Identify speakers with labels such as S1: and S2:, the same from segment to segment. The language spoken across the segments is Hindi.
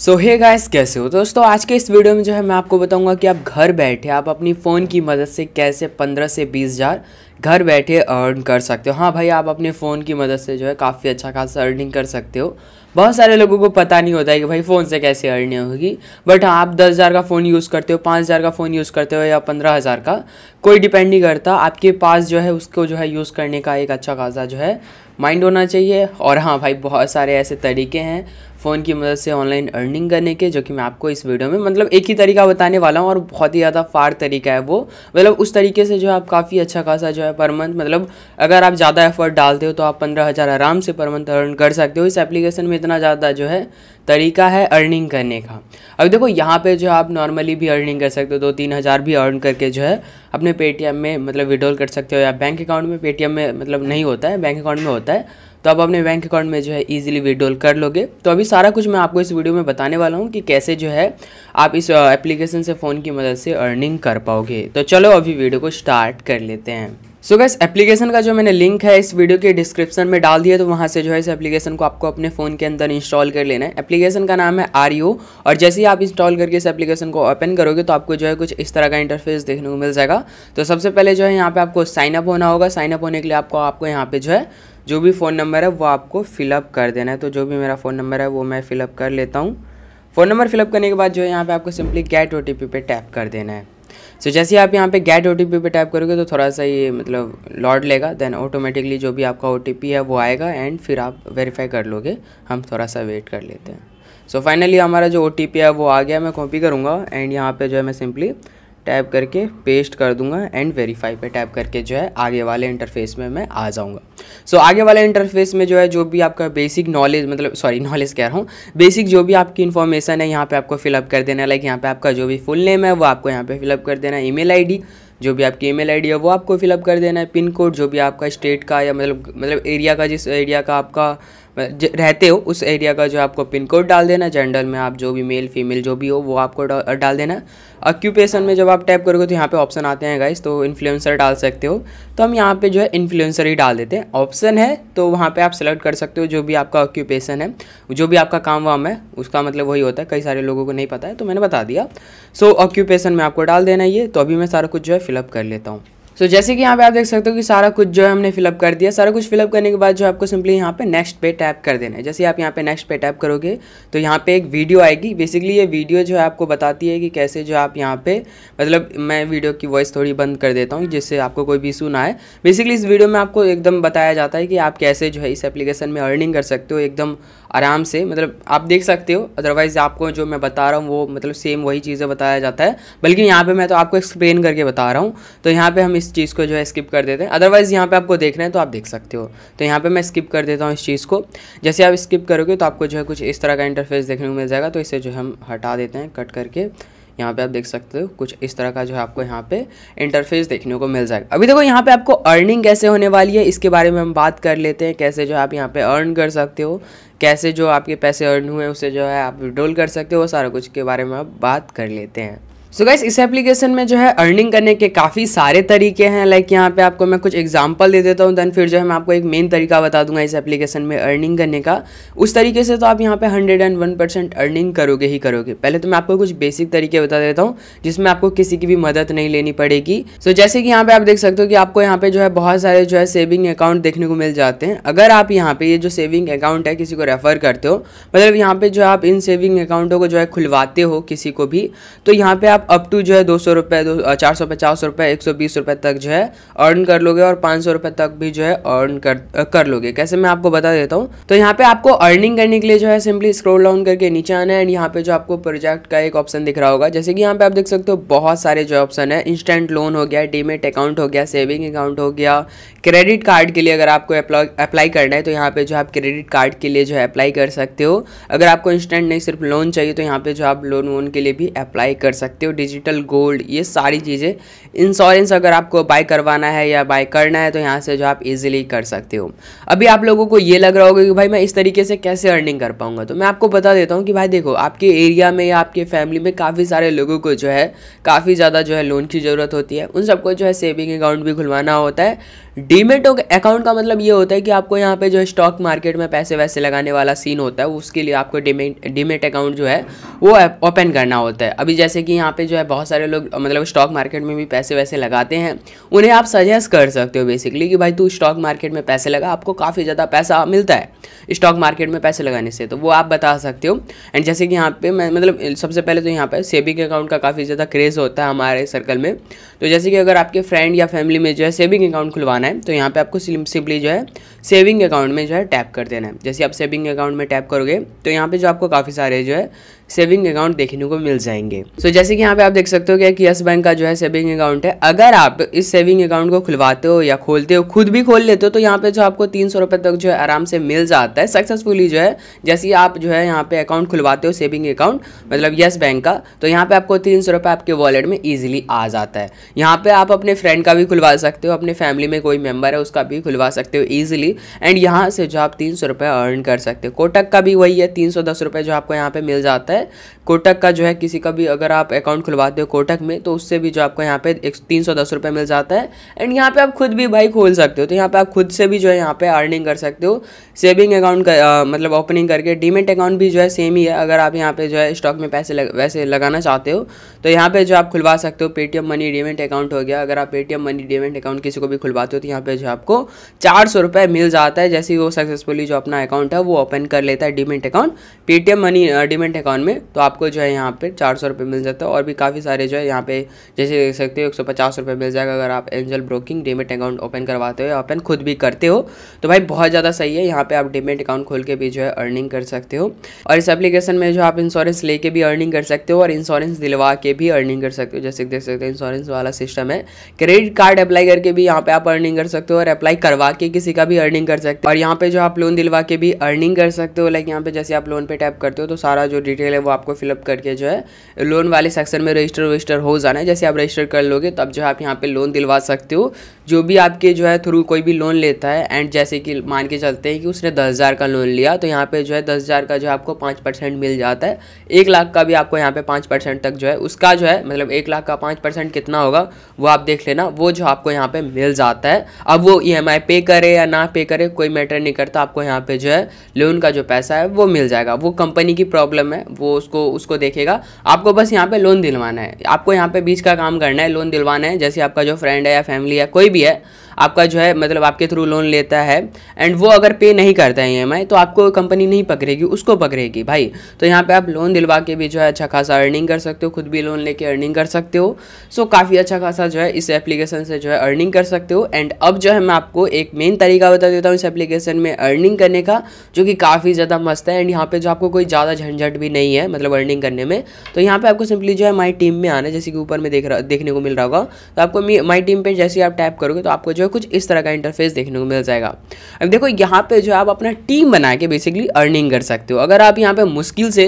S1: सो हे गाइस कैसे हो तो दोस्तों आज के इस वीडियो में जो है मैं आपको बताऊंगा कि आप घर बैठे आप अपनी फ़ोन की मदद से कैसे 15 से 20 हज़ार घर बैठे अर्न कर सकते हो हाँ भाई आप अपने फ़ोन की मदद से जो है काफ़ी अच्छा खासा अर्निंग कर सकते हो बहुत सारे लोगों को पता नहीं होता है कि भाई फ़ोन से कैसे अर्निंग होगी बट हाँ आप दस हज़ार का फ़ोन यूज़ करते हो पाँच हज़ार का फ़ोन यूज़ करते हो या पंद्रह हज़ार का कोई डिपेंड नहीं करता आपके पास जो है उसको जो है यूज़ करने का एक अच्छा खासा जो है माइंड होना चाहिए और हाँ भाई बहुत सारे ऐसे तरीके हैं फ़ोन की मदद से ऑनलाइन अर्निंग करने के जो कि मैं आपको इस वीडियो में मतलब एक ही तरीका बताने वाला हूँ और बहुत ही ज़्यादा फार तरीका है वो मतलब उस तरीके से जो है आप काफ़ी अच्छा खासा जो है पर मंथ मतलब अगर आप ज़्यादा एफर्ट डालते हो तो आप पंद्रह हज़ार आराम से पर मंथ अर्न कर सकते हो इस एप्लीकेशन में इतना ज़्यादा जो है तरीका है अर्निंग करने का अब देखो यहाँ पे जो आप नॉर्मली भी अर्निंग कर सकते हो दो तीन हज़ार भी अर्न करके जो है अपने पेटीएम में मतलब विड्रॉल कर सकते हो या बैंक अकाउंट में पेटीएम में मतलब नहीं होता है बैंक अकाउंट में होता है तो आप अपने बैंक अकाउंट में जो है इजीली विड्रॉल कर लोगे तो अभी सारा कुछ मैं आपको इस वीडियो में बताने वाला हूँ कि कैसे जो है आप इस एप्लीकेशन uh, से फ़ोन की मदद से अर्निंग कर पाओगे तो चलो अभी वीडियो को स्टार्ट कर लेते हैं सो गैस एप्लीकेशन का जो मैंने लिंक है इस वीडियो के डिस्क्रिप्शन में डाल दिया तो वहाँ से जो है इस एप्लीकेशन को आपको अपने फ़ोन के अंदर इंस्टॉल कर लेना है एप्लीकेशन का नाम है आर e और जैसे ही आप इंस्टॉल करके इस एप्लीकेशन को ओपन करोगे तो आपको जो है कुछ इस तरह का इंटरफेस देखने को मिल जाएगा तो सबसे पहले जो है यहाँ पर आपको साइनअप होना होगा साइनअप होने के लिए आपको आपको यहाँ पर जो है जो भी फ़ोन नंबर है वो आपको फिलअप कर देना है तो जो भी मेरा फ़ोन नंबर है वो मैं फिलअप कर लेता हूँ फ़ोन नंबर फिलअप करने के बाद जो है यहाँ पर आपको सिंपली गेट ओ पे टैप कर देना है सो so, जैसे आप यहाँ पे गेट ओ पे टाइप करोगे तो थोड़ा सा ये मतलब लॉड लेगा देन ऑटोमेटिकली जो भी आपका ओ है वो आएगा एंड फिर आप वेरीफाई कर लोगे हम थोड़ा सा वेट कर लेते हैं सो so, फाइनली हमारा जो ओ है वो आ गया मैं कॉपी करूँगा एंड यहाँ पर जो है मैं सिंपली टैप करके पेस्ट कर दूंगा एंड वेरीफाई पे टैप करके जो है आगे वाले इंटरफेस में मैं आ जाऊँगा सो so, आगे वाले इंटरफेस में जो है जो भी आपका बेसिक नॉलेज मतलब सॉरी नॉलेज कह रहा हूँ बेसिक जो भी आपकी इन्फॉर्मेशन है यहाँ पे आपको फिलअप कर देना लाइक यहाँ पे आपका जो भी फुल नेम है वो आपको यहाँ पे फिलअप कर देना ई मेल जो भी आपकी ई मेल है वो आपको फिलअप कर देना है पिन कोड जो भी आपका स्टेट का या मतलब मतलब एरिया का जिस एरिया का आपका रहते हो उस एरिया का जो आपको पिन कोड डाल देना जनरल में आप जो भी मेल फीमेल जो भी हो वो आपको डाल देना ऑक्यूपेशन में जब आप टैप करोगे तो यहाँ पे ऑप्शन आते हैं गाइस तो इन्फ्लुएंसर डाल सकते हो तो हम यहाँ पे जो है इन्फ्लुएंसर ही डाल देते हैं ऑप्शन है तो वहाँ पे आप सेलेक्ट कर सकते हो जो भी आपका ऑक्यूपेशन है जो भी आपका काम वाम है उसका मतलब वही होता है कई सारे लोगों को नहीं पता है तो मैंने बता दिया सो so, ऑक्यूपेशन में आपको डाल देना ये तो अभी मैं सारा कुछ जो है फिलअप कर लेता हूँ सो so, जैसे कि यहाँ पे आप देख सकते हो कि सारा कुछ जो है हमने फिलअप कर दिया सारा कुछ फिलअप करने के बाद जो आपको सिंपली यहाँ पे नेक्स्ट पे टैप कर देना है जैसे आप यहाँ पे नेक्स्ट पे टैप करोगे तो यहाँ पे एक वीडियो आएगी बेसिकली ये वीडियो जो है आपको बताती है कि कैसे जो आप यहाँ पे मतलब मैं वीडियो की वॉइस थोड़ी बंद कर देता हूँ जिससे आपको कोई भी इशू ना आए बेसिकली इस वीडियो में आपको एकदम बताया जाता है कि आप कैसे जो है इस एप्लीकेशन में अर्निंग कर सकते हो एकदम आराम से मतलब आप देख सकते हो अदरवाइज़ आपको जो मैं बता रहा हूँ वो मतलब सेम वही चीज़ें बताया जाता है बल्कि यहाँ पे मैं तो आपको एक्सप्लेन करके बता रहा हूँ तो यहाँ पे हम इस चीज़ को जो है स्किप कर देते हैं अदरवाइज़ यहाँ पे आपको देखना है तो आप देख सकते हो तो यहाँ पे मैं स्किप कर देता हूँ इस चीज़ को जैसे आप स्किप करोगे तो आपको जो है कुछ इस तरह का इंटरफेस देखने को मिल जाएगा तो इसे जो हम हटा देते हैं कट करके यहाँ पे आप देख सकते हो कुछ इस तरह का जो है आपको यहाँ पे इंटरफेस देखने को मिल जाएगा अभी देखो यहाँ पे आपको अर्निंग कैसे होने वाली है इसके बारे में हम बात कर लेते हैं कैसे जो है आप यहाँ पे अर्न कर सकते हो कैसे जो आपके पैसे अर्न हुए उसे जो है आप विड्रोल कर सकते हो सारा कुछ के बारे में आप बात कर लेते हैं सो so गैस इस एप्लीकेशन में जो है अर्निंग करने के काफ़ी सारे तरीके हैं लाइक like यहाँ पे आपको मैं कुछ एग्जांपल दे देता हूँ देन फिर जो है मैं आपको एक मेन तरीका बता दूंगा इस एप्लीकेशन में अर्निंग करने का उस तरीके से तो आप यहाँ पे 101 परसेंट अर्निंग करोगे ही करोगे पहले तो मैं आपको कुछ बेसिक तरीके बता देता हूँ जिसमें आपको किसी की भी मदद नहीं लेनी पड़ेगी सो so जैसे कि यहाँ पे आप देख सकते हो कि आपको यहाँ पे जो है बहुत सारे जो है सेविंग अकाउंट देखने को मिल जाते हैं अगर आप यहाँ पे ये जो सेविंग अकाउंट है किसी को रेफर करते हो मतलब यहाँ पे जो आप इन सेविंग अकाउंटों को जो है खुलवाते हो किसी को भी तो यहाँ पे आप आप अप टू जो है दो सौ रुपये दो चार सौ पचास रुपये एक सौ बीस रुपये तक जो है अर्न कर लोगे और पाँच सौ रुपये तक भी जो है अर्न कर कर लोगे कैसे मैं आपको बता देता हूँ तो यहाँ पे आपको अर्निंग करने के लिए जो है सिंपली स्क्रोल डाउन करके नीचे आना है एंड यहाँ पे जो आपको प्रोजेक्ट का एक ऑप्शन दिख रहा होगा जैसे कि यहाँ पे आप देख सकते हो बहुत सारे जो ऑप्शन है इंस्टेंट लोन हो गया डीमेट अकाउंट हो गया सेविंग अकाउंट हो गया क्रेडिट कार्ड के लिए अगर आपको अप्लाई करना है तो यहाँ पे जो आप क्रेडिट कार्ड के लिए जो है अप्लाई कर सकते हो अगर आपको इंस्टेंट नहीं सिर्फ लोन चाहिए तो यहाँ पे जो आप लोन वोन के लिए भी अप्लाई कर सकते हो हो डिजिटल गोल्ड ये सारी चीज़ें इंश्योरेंस अगर आपको बाय करवाना है या बाय करना है तो यहाँ से जो आप इजीली कर सकते हो अभी आप लोगों को ये लग रहा होगा कि भाई मैं इस तरीके से कैसे अर्निंग कर पाऊंगा तो मैं आपको बता देता हूँ कि भाई देखो आपके एरिया में या आपके फैमिली में काफ़ी सारे लोगों को जो है काफ़ी ज़्यादा जो है लोन की ज़रूरत होती है उन सबको जो है सेविंग अकाउंट भी खुलवाना होता है डीमेट अकाउंट का मतलब ये होता है कि आपको यहाँ पे जो है स्टॉक मार्केट में पैसे वैसे लगाने वाला सीन होता है उसके लिए आपको डीमेट डीमेट अकाउंट जो है वो ओपन करना होता है अभी जैसे कि यहाँ पे जो है बहुत सारे लोग मतलब स्टॉक मार्केट में भी पैसे वैसे लगाते हैं उन्हें आप सजेस्ट कर सकते हो बेसिकली कि भाई तू स्टॉक मार्केट में पैसे लगा आपको काफ़ी ज़्यादा पैसा मिलता है स्टॉक मार्केट में पैसे लगाने से तो वो आप बता सकते हो एंड जैसे कि यहाँ पे मैं मतलब सबसे पहले तो यहाँ पे सेविंग अकाउंट का काफ़ी ज़्यादा क्रेज़ होता है हमारे सर्कल में तो जैसे कि अगर आपके फ्रेंड या फैमिली में जो है सेविंग अकाउंट खुलवाना करवाना है तो यहाँ पे आपको सिंपली जो है सेविंग अकाउंट में जो है टैप कर देना है जैसे आप सेविंग अकाउंट में टैप करोगे तो यहाँ पे जो आपको काफ़ी सारे जो है सेविंग अकाउंट देखने को मिल जाएंगे सो so, जैसे कि यहाँ पे आप देख सकते हो क्या कि यस बैंक का जो है सेविंग अकाउंट है अगर आप इस सेविंग अकाउंट को खुलवाते हो या खोलते हो खुद भी खोल लेते हो तो यहाँ पे जो आपको तीन सौ रुपए तक जो है आराम से मिल जाता है सक्सेसफुली जो है जैसे आप जो है यहाँ पे अकाउंट खुलवाते हो सेविंग अकाउंट मतलब यस बैंक का तो यहाँ पे आपको तीन सौ रुपये आपके वॉलेट में ईजिली आ जाता है यहाँ पे आप अपने फ्रेंड का भी खुलवा सकते हो अपने फैमिली में कोई मेंबर है उसका भी खुलवा सकते हो ईजिली एंड यहाँ से जो आप तीन सौ रुपये अर्न कर सकते हो कोटक का भी वही है तीन सौ दस रुपये जो आपको यहाँ पे मिल जाता है है कोटक का जो है किसी का भी अगर आप अकाउंट खुलवाते हो कोटक में तो उससे भी जो आपको यहाँ पे एक तीन सौ दस रुपये मिल जाता है एंड यहाँ पे आप खुद भी भाई खोल सकते हो तो यहाँ पे आप खुद से भी जो है यहाँ पे अर्निंग कर सकते हो सेविंग अकाउंट का आ, मतलब ओपनिंग करके डीमेट अकाउंट भी जो है सेम ही है अगर आप यहाँ पे जो है स्टॉक में पैसे लग, वैसे लगाना चाहते हो तो यहाँ पे जो आप खुलवा सकते हो पेटीएम मनी डीमेंट अकाउंट हो गया अगर आप पेटीएम मनी डीमेंट अकाउंट किसी को भी खुलवाते हो तो यहाँ पे जो आपको चार सौ रुपये मिल जाता है जैसे ही वो सक्सेसफुली जो अपना अकाउंट है वो ओपन कर लेता है demat account Paytm Money demat account में तो आपको जो है यहाँ पे चार सौ रुपये मिल जाता है और भी काफ़ी सारे जो है यहाँ पे जैसे देख सकते हो एक सौ पचास रुपये मिल जाएगा अगर आप Angel Broking demat account open करवाते हो या ओपन खुद भी करते हो तो भाई बहुत ज़्यादा सही है यहाँ पे आप डेमेट अकाउंट खोल के भी जो है अर्निंग कर सकते हो और इस एप्लीकेशन में जो आप इंश्योरेंस लेके भी अर्निंग कर सकते हो और इंश्योरेंस दिलवा के भी अर्निंग कर सकते हो जैसे देख सकते हो इंश्योरेंस वाला सिस्टम है क्रेडिट कार्ड अप्लाई करके भी यहाँ पर आप अर्निंग कर सकते हो और अप्लाई करवा के किसी का भी अर्निंग कर सकते हो और यहाँ पर जो आप लोन दिलवा के भी अर्निंग कर सकते हो लाइक यहाँ पे जैसे आप लोन पे टैप करते हो तो सारा जो डिटेल है वो आपको फिलअप करके जो है लोन वाले सेक्शन में रजिस्टर वजिस्टर हो जाना है जैसे आप रजिस्टर कर लोगे तो आप जो है आप यहाँ पे लोन दिलवा सकते हो जो भी आपके जो है थ्रू कोई भी लोन लेता है एंड जैसे कि मान के चलते हैं कि उसने दस का लोन लिया तो यहाँ पर जो है दस का जो आपको पाँच मिल जाता है एक लाख का भी आपको यहाँ पर पाँच तक जो है उसका जो है मतलब एक लाख का पाँच कितना होगा वो आप देख लेना वो जो आपको यहाँ पर मिल जाता है अब वो ई e पे करे या ना पे करे कोई मैटर नहीं करता आपको यहाँ पर जो है लोन का जो पैसा है वो मिल जाएगा वो कंपनी की प्रॉब्लम है वो उसको उसको देखेगा आपको बस यहाँ पे लोन दिलवाना है आपको यहाँ पे बीच का काम करना है लोन दिलवाना है जैसे आपका जो फ्रेंड है या फैमिली है कोई भी है आपका जो है मतलब आपके थ्रू लोन लेता है एंड वो अगर पे नहीं करता है ई e तो आपको कंपनी नहीं पकड़ेगी उसको पकड़ेगी भाई तो यहाँ पर आप लोन दिलवा के भी जो है अच्छा खासा अर्निंग कर सकते हो खुद भी लोन लेके अर्निंग कर सकते हो सो काफ़ी अच्छा खासा जो है इस एप्लीकेशन से जो है अर्निंग कर सकते हो एंड अब जो है मैं आपको एक मेन तरीका बता देता हूँ इस एप्लीकेशन में अर्निंग करने का जो कि काफ़ी ज़्यादा मस्त है एंड यहाँ पे जो आपको कोई ज़्यादा झंझट भी नहीं है मतलब अर्निंग करने में तो यहाँ पे आपको सिंपली जो है माई टीम में आना जैसे कि ऊपर में देख रहा देखने को मिल रहा होगा तो आपको माई टीम पर जैसे आप टैप करोगे तो आपको जो हमें कुछ इस तरह का इंटरफेस देखने को मिल जाएगा अब देखो यहाँ पे जो है आप अपना टीम बना के बेसिकली अर्निंग कर सकते हो अगर आप यहाँ पे मुश्किल से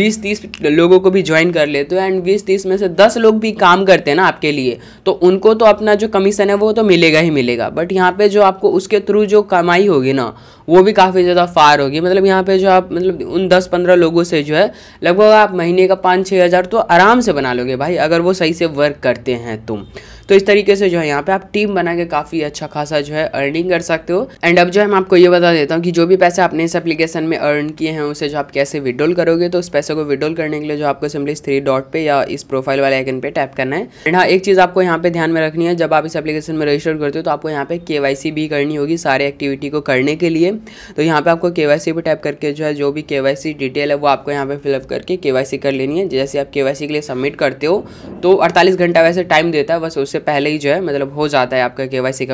S1: 20-30 लोगों को भी ज्वाइन कर लेते हो एंड 20-30 में से 10 लोग भी काम करते हैं ना आपके लिए तो उनको तो अपना जो कमीशन है वो तो मिलेगा ही मिलेगा बट यहाँ पर जो आपको उसके थ्रू जो कमाई होगी ना वो भी काफ़ी ज़्यादा फार होगी मतलब यहाँ पर जो आप मतलब उन दस पंद्रह लोगों से जो है लगभग आप महीने का पाँच छः तो आराम से बना लोगे भाई अगर वो सही से वर्क करते हैं तुम तो इस तरीके से जो है यहाँ पे आप टीम बना के काफी अच्छा खासा जो है अर्निंग कर सकते हो एंड अब जो है मैं आपको ये बता देता हूँ कि जो भी पैसे आपने इस एप्लीकेशन में अर्न किए हैं उसे जो आप कैसे विड्रोल करोगे तो उस पैसे को विड्रोल करने के लिए जो आपको सिंपली इस थ्री डॉट पे या इस प्रोफाइल वाले आइकन पे टैप करना है एंड हाँ एक चीज़ आपको यहाँ पे ध्यान में रखनी है जब आप इस एप्लीकेशन में रजिस्टर करते हो तो आपको यहाँ पे के भी करनी होगी सारे एक्टिविटी को करने के लिए तो यहाँ पे आपको के पे टैप करके जो है जो भी के डिटेल है वो आपको यहाँ पे फिलअप करके के कर लेनी है जैसे आप के के लिए सबमिट करते हो तो अड़तालीस घंटा वैसे टाइम देता है बस उससे पहले ही जो है मतलब हो जाता है आपका के वाई सी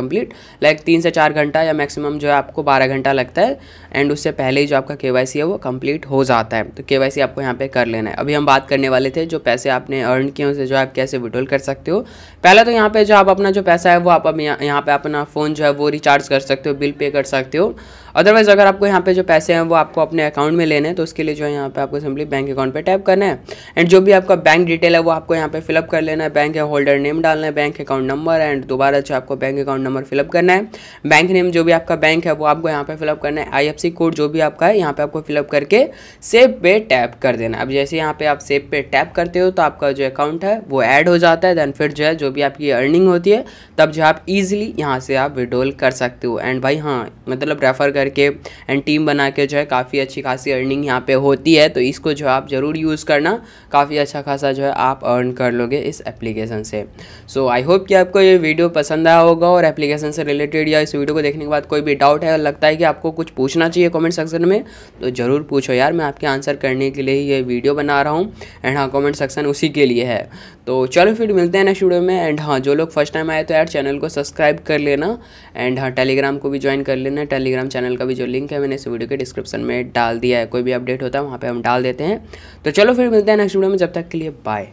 S1: लाइक तीन से चार घंटा या मैक्सिमम जो है आपको बारह घंटा लगता है एंड उससे पहले ही जो आपका के वाई सी है वो कम्प्लीट हो जाता है तो के वाई सी आपको यहाँ पे कर लेना है अभी हम बात करने वाले थे जो पैसे आपने अर्न किए उसे जो आप कैसे विड्रोल कर सकते हो पहले तो यहाँ पर जो आप अपना जो पैसा है वो आप यहाँ पर अपना फ़ोन जो है वो रिचार्ज कर सकते हो बिल पे कर सकते हो अदरवाइज़ अगर आपको यहाँ पे जो पैसे हैं वो आपको अपने अकाउंट में लेने हैं तो उसके लिए जो है यहाँ पे आपको सिंपली बैंक अकाउंट पे टैप करना है एंड जो भी आपका बैंक डिटेल है वो आपको यहाँ पे फिलअप कर लेना है बैंक होल्डर नेम डालना है बैंक अकाउंट नंबर एंड दोबारा जो आपको बैंक अकाउंट नंबर फिलअप करना है बैंक नेम जो भी आपका बैंक है वो आपको यहाँ पे फिलअप करना है आई कोड जो भी आपका है यहाँ पे आपको फिलअप करके सेव पे टैप कर देना अब जैसे यहाँ पे आप सेव पे टैप करते हो तो आपका जो अकाउंट है वो ऐड हो जाता है देन फिर जो है जो भी आपकी अर्निंग होती है तब जो आप ईजिली यहाँ से आप विड्रोल कर सकते हो एंड भाई हाँ मतलब रेफर कर करके एंड टीम बना के जो है काफ़ी अच्छी खासी अर्निंग यहाँ पे होती है तो इसको जो है आप ज़रूर यूज़ करना काफ़ी अच्छा खासा जो है आप अर्न कर लोगे इस एप्लीकेशन से सो आई होप कि आपको ये वीडियो पसंद आया होगा और एप्लीकेशन से रिलेटेड या इस वीडियो को देखने के बाद कोई भी डाउट है लगता है कि आपको कुछ पूछना चाहिए कॉमेंट सेक्शन में तो ज़रूर पूछो यार मैं आपके आंसर करने के लिए ही ये वीडियो बना रहा हूँ एंड हाँ कॉमेंट सेक्शन उसी के लिए है तो चलो फिर मिलते हैं नेक्स्ट वीडियो में एंड हाँ जो लोग फर्स्ट टाइम आए तो यार चैनल को सब्सक्राइब कर लेना एंड हाँ टेलीग्राम को भी ज्वाइन कर लेना टेलीग्राम चैनल का भी जो लिंक है मैंने इस वीडियो के डिस्क्रिप्शन में डाल दिया है कोई भी अपडेट होता है वहाँ पर हम डाल देते हैं तो चलो फिर मिलते हैं नेक्स्ट वीडियो में जब तक के लिए बाय